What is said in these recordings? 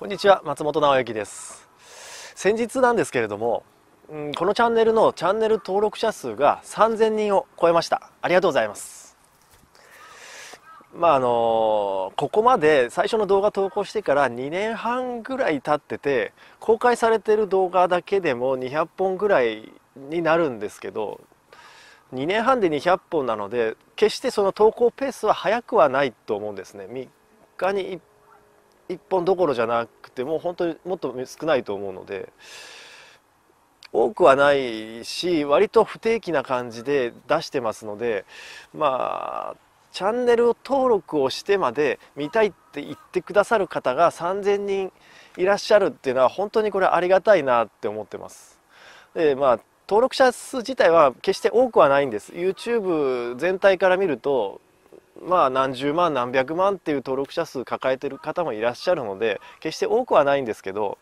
こんにちは松本直之です先日なんですけれども、うん、このチャンネルのチャンネル登録者数が3000人を超えましたありがとうございますまああのここまで最初の動画投稿してから2年半ぐらい経ってて公開されてる動画だけでも200本ぐらいになるんですけど2年半で200本なので決してその投稿ペースは速くはないと思うんですね3日に1 1本どころじゃなくてもう本当にもっと少ないと思うので多くはないし割と不定期な感じで出してますのでまあチャンネルを登録をしてまで見たいって言ってくださる方が3,000人いらっしゃるっていうのは本当にこれありがたいなって思ってます。でまあ登録者数自体は決して多くはないんです YouTube 全体から見るとまあ何十万何百万っていう登録者数抱えてる方もいらっしゃるので決して多くはないんですけど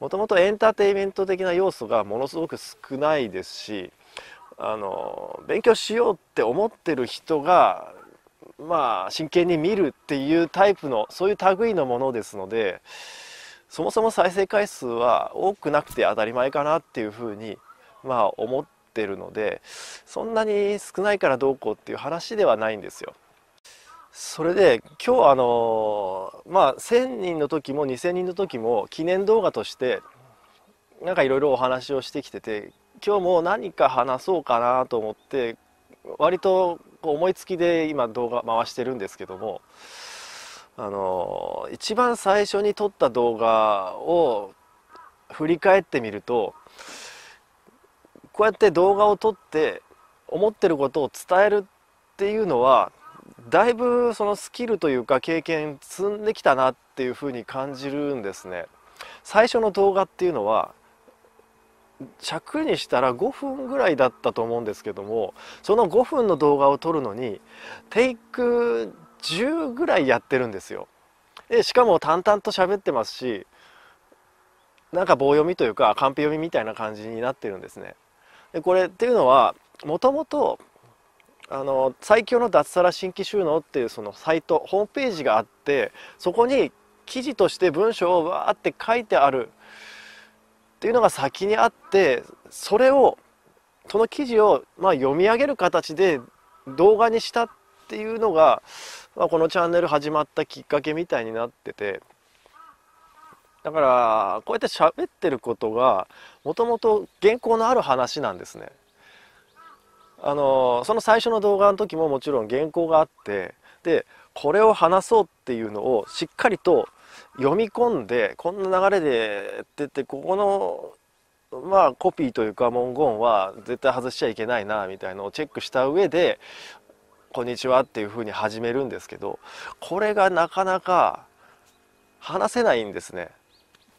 もともとエンターテインメント的な要素がものすごく少ないですしあの勉強しようって思ってる人がまあ真剣に見るっていうタイプのそういう類のものですのでそもそも再生回数は多くなくて当たり前かなっていうふうにまあ思ってるのでそんなに少ないからどうこうっていう話ではないんですよ。それで今日あのまあ1,000人の時も2,000人の時も記念動画としてなんかいろいろお話をしてきてて今日も何か話そうかなと思って割と思いつきで今動画回してるんですけどもあの一番最初に撮った動画を振り返ってみるとこうやって動画を撮って思ってることを伝えるっていうのはだいぶそのスキルというか経験積んできたなっていうふうに感じるんですね最初の動画っていうのは尺にしたら5分ぐらいだったと思うんですけどもその5分の動画を撮るのにテイク10ぐらいやってるんですよでしかも淡々と喋ってますしなんか棒読みというかカンペ読みみたいな感じになってるんですねでこれっていうのはもともとあの最強の脱サラ新規収納っていうそのサイトホームページがあってそこに記事として文章をわーって書いてあるっていうのが先にあってそれをその記事をま読み上げる形で動画にしたっていうのが、まあ、このチャンネル始まったきっかけみたいになっててだからこうやって喋ってることがもともと原稿のある話なんですね。あのその最初の動画の時ももちろん原稿があってでこれを話そうっていうのをしっかりと読み込んでこんな流れでって言ってここのまあコピーというか文言は絶対外しちゃいけないなみたいのをチェックした上で「こんにちは」っていうふうに始めるんですけどこれがなかなか話せないんですね。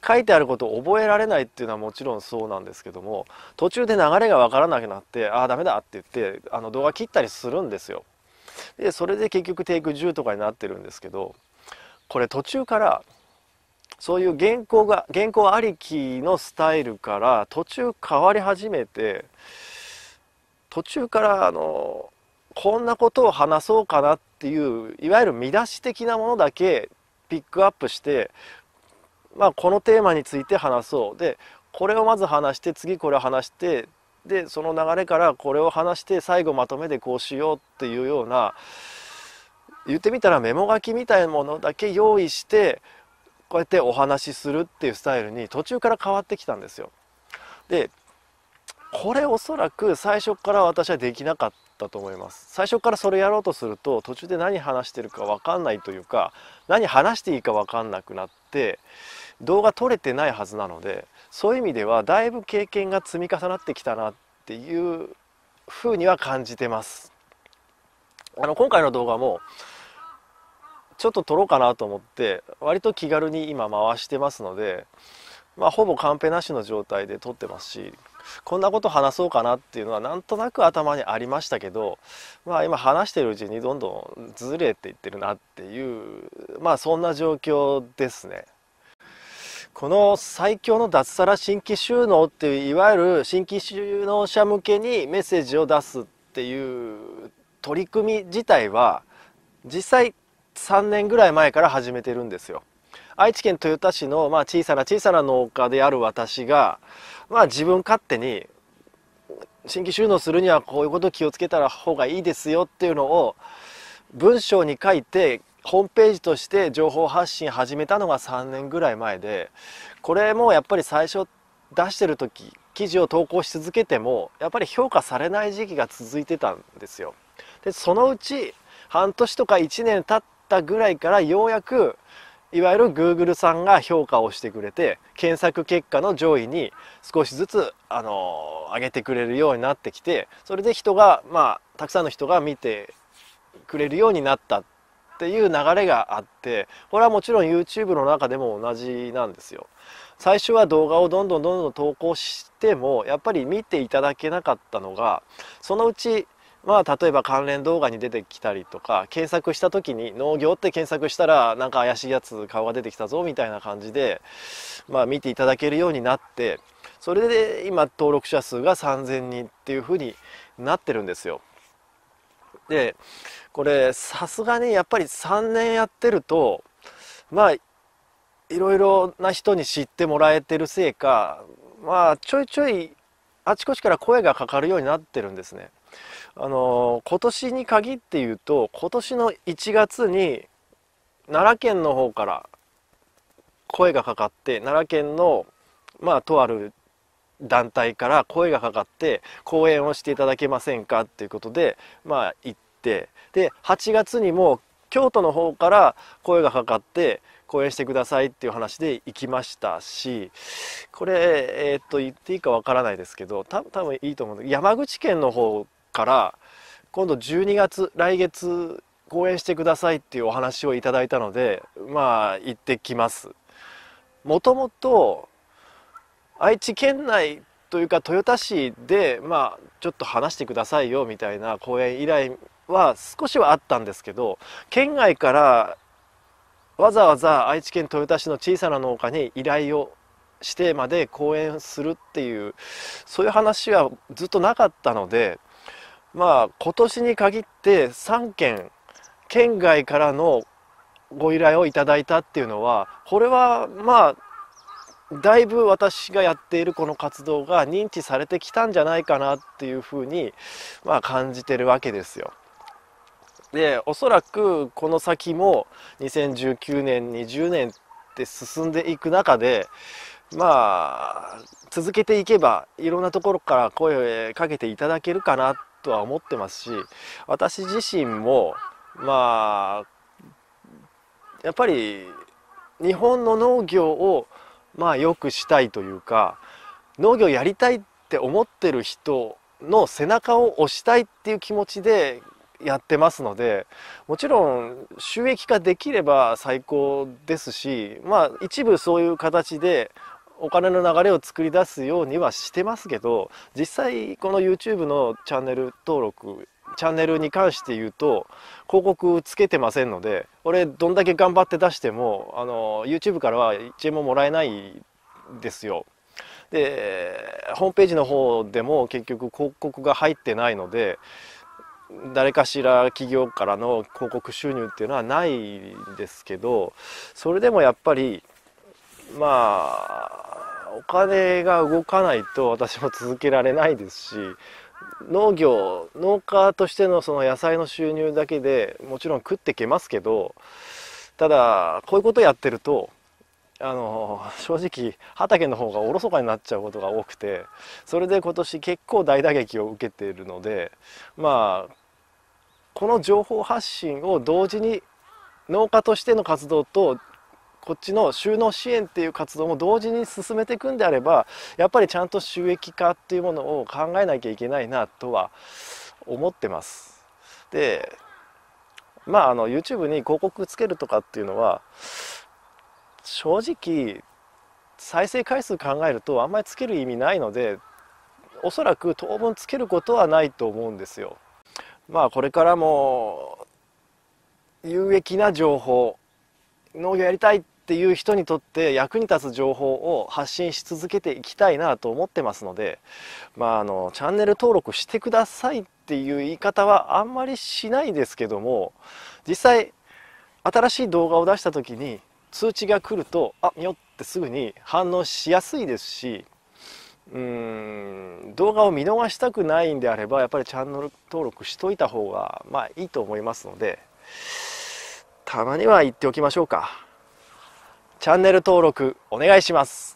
書いてあることを覚えられないっていうのはもちろんそうなんですけども途中で流れが分からなくなってああダメだって言ってあの動画切ったりするんですよ。でそれで結局テイク10とかになってるんですけどこれ途中からそういう原稿が原稿ありきのスタイルから途中変わり始めて途中からあのこんなことを話そうかなっていういわゆる見出し的なものだけピックアップしてまあ、このテーマについて話そうでこれをまず話して次これを話してでその流れからこれを話して最後まとめでこうしようっていうような言ってみたらメモ書きみたいなものだけ用意してこうやってお話しするっていうスタイルに途中から変わってきたんですよ。でこれおそらく最初から私はできなかっだと思います最初からそれやろうとすると途中で何話してるか分かんないというか何話していいか分かんなくなって動画撮れてないはずなのでそういう意味ではだいぶ経験が積み重なってきたなっていうふうには感じてますあの今回の動画もちょっと撮ろうかなと思って割と気軽に今回してますので、まあ、ほぼカンペなしの状態で撮ってますしこんなこと話そうかなっていうのはなんとなく頭にありましたけど、まあ、今話してるうちにどんどんずれていってるなっていうまあそんな状況ですね。この最強の脱サラ新規収納っていういわゆる新規収納者向けにメッセージを出すっていう取り組み自体は実際3年ぐらい前から始めてるんですよ。愛知県豊田市の、まあ、小さな小さな農家である私が、まあ、自分勝手に新規収納するにはこういうこと気をつけた方がいいですよっていうのを文章に書いてホームページとして情報発信始めたのが3年ぐらい前でこれもやっぱり最初出してる時記事を投稿し続けてもやっぱり評価されない時期が続いてたんですよ。でそのうち半年とか1年経ったぐらいからようやくいわゆる Google さんが評価をしてくれて検索結果の上位に少しずつあの上げてくれるようになってきてそれで人がまあたくさんの人が見てくれるようになったっていう流れがあってこれはもちろん YouTube の中でも同じなんですよ。最初は動画をどんどんどんどん投稿してもやっぱり見ていただけなかったのがそのうちまあ、例えば関連動画に出てきたりとか検索した時に農業って検索したらなんか怪しいやつ顔が出てきたぞみたいな感じで、まあ、見ていただけるようになってそれで今登録者数が3,000人っていうふうになってるんですよ。でこれさすがにやっぱり3年やってるとまあいろいろな人に知ってもらえてるせいかまあちょいちょいあちこちから声がかかるようになってるんですね。あの今年に限って言うと今年の1月に奈良県の方から声がかかって奈良県のまあとある団体から声がかかって講演をしていただけませんかっていうことでまあ行ってで8月にも京都の方から声がかかって講演してくださいっていう話で行きましたしこれ、えー、っと言っていいかわからないですけど多分いいと思う山口県の方から今度12月来月講演してくださいっていうお話をいただいたのでまあ行ってきますもともと愛知県内というか豊田市でまあちょっと話してくださいよみたいな講演依頼は少しはあったんですけど県外からわざわざ愛知県豊田市の小さな農家に依頼をしてまで講演するっていうそういう話はずっとなかったのでまあ今年に限って3件県外からのご依頼をいただいたっていうのはこれはまあだいぶ私がやっているこの活動が認知されてきたんじゃないかなっていうふうに、まあ、感じてるわけですよ。でおそらくこの先も2019年20年って進んでいく中でまあ続けていけばいろんなところから声をかけていただけるかなっとは思ってますし私自身もまあやっぱり日本の農業をまあ良くしたいというか農業やりたいって思ってる人の背中を押したいっていう気持ちでやってますのでもちろん収益化できれば最高ですしまあ一部そういう形でお金の流れを作り出すようにはしてますけど実際この YouTube のチャンネル登録チャンネルに関して言うと広告つけてませんので俺どんだけ頑張って出してもあの YouTube からは1円ももらえないですよ。でホームページの方でも結局広告が入ってないので誰かしら企業からの広告収入っていうのはないんですけどそれでもやっぱりまあお金が動かないと私も続けられないですし農業農家としてのその野菜の収入だけでもちろん食ってけますけどただこういうことやってるとあの正直畑の方がおろそかになっちゃうことが多くてそれで今年結構大打撃を受けているのでまあこの情報発信を同時に農家としての活動とこっちの収納支援っていう活動も同時に進めていくんであればやっぱりちゃんと収益化っていうものを考えなきゃいけないなとは思ってます。でまああの YouTube に広告つけるとかっていうのは正直再生回数考えるとあんまりつける意味ないのでおそらく当分つけることはないと思うんですよ。まあこれからも有益な情報農業やりたいっっていう人にとって役に立つ情報を発信し続けていきたいなと思ってますので、まあ、あのチャンネル登録してくださいっていう言い方はあんまりしないですけども実際新しい動画を出した時に通知が来るとあによってすぐに反応しやすいですしうーん動画を見逃したくないんであればやっぱりチャンネル登録しといた方がまあいいと思いますのでたまには言っておきましょうか。チャンネル登録お願いします